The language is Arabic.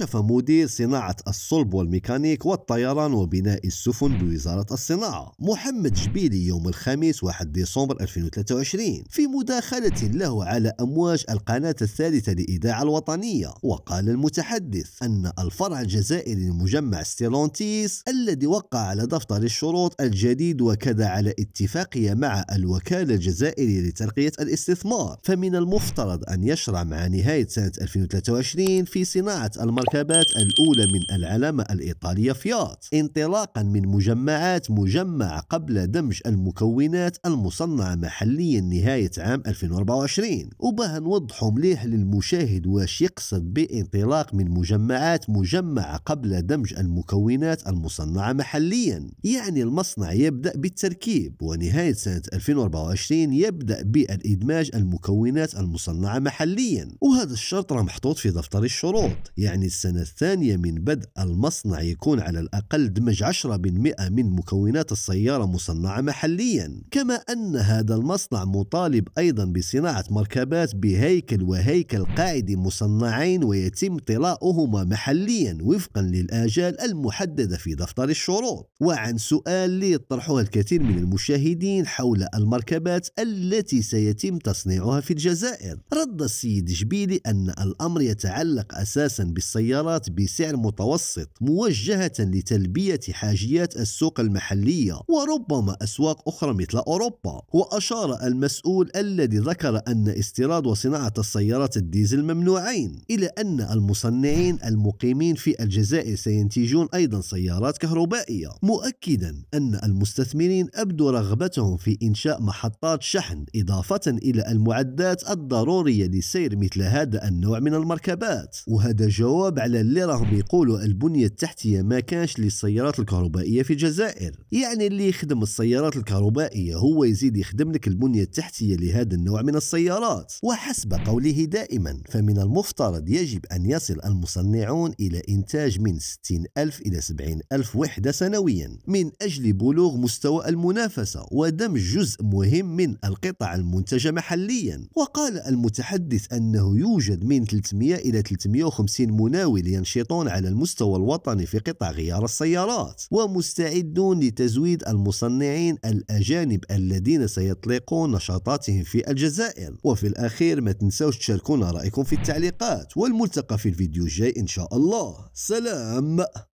كشف مدير صناعة الصلب والميكانيك والطيران وبناء السفن بوزارة الصناعة محمد جبيلي يوم الخميس 1 ديسمبر 2023 في مداخلة له على أمواج القناة الثالثة لإذاعة الوطنية وقال المتحدث أن الفرع الجزائري لمجمع ستيلونتيس الذي وقع على دفتر الشروط الجديد وكذا على اتفاقية مع الوكالة الجزائرية لترقية الاستثمار فمن المفترض أن يشرع مع نهاية سنة 2023 في صناعة المركز المركبات الأولى من العلامة الإيطالية فيات انطلاقا من مجمعات مجمعة قبل دمج المكونات المصنعة محليا نهاية عام 2024 وبها نوضحوا مليح للمشاهد واش يقصد بانطلاق من مجمعات مجمعة قبل دمج المكونات المصنعة محليا يعني المصنع يبدأ بالتركيب ونهاية سنة 2024 يبدأ بالإدماج المكونات المصنعة محليا وهذا الشرط راه محطوط في دفتر الشروط يعني السنة الثانية من بدء المصنع يكون على الأقل دمج 10% من مكونات السيارة مصنعة محليا كما أن هذا المصنع مطالب أيضا بصناعة مركبات بهيكل وهيكل قاعدي مصنعين ويتم طلاؤهما محليا وفقا للآجال المحددة في دفتر الشروط وعن سؤال لي يطرحه الكثير من المشاهدين حول المركبات التي سيتم تصنيعها في الجزائر رد السيد جبيلي أن الأمر يتعلق أساسا بالسيارة السيارات بسعر متوسط موجهة لتلبية حاجيات السوق المحلية وربما أسواق أخرى مثل أوروبا وأشار المسؤول الذي ذكر أن استيراد وصناعة السيارات الديزل ممنوعين إلى أن المصنعين المقيمين في الجزائر سينتجون أيضا سيارات كهربائية مؤكدا أن المستثمرين أبدوا رغبتهم في إنشاء محطات شحن إضافة إلى المعدات الضرورية لسير مثل هذا النوع من المركبات وهذا جواب الجواب على اللي راهم يقولوا البنية التحتية ما كانش للسيارات الكهربائية في الجزائر يعني اللي يخدم السيارات الكهربائية هو يزيد يخدم لك البنية التحتية لهذا النوع من السيارات وحسب قوله دائما فمن المفترض يجب أن يصل المصنعون إلى إنتاج من 60 ألف إلى 70 ألف وحدة سنويا من أجل بلوغ مستوى المنافسة ودمج جزء مهم من القطع المنتجة محليا وقال المتحدث أنه يوجد من 300 إلى 350 منافس المتناول ينشطون على المستوى الوطني في قطاع غيار السيارات ومستعدون لتزويد المصنعين الأجانب الذين سيطلقون نشاطاتهم في الجزائر وفي الأخير ما تنسوش تشاركونا رأيكم في التعليقات والملتقى في الفيديو الجاي إن شاء الله سلام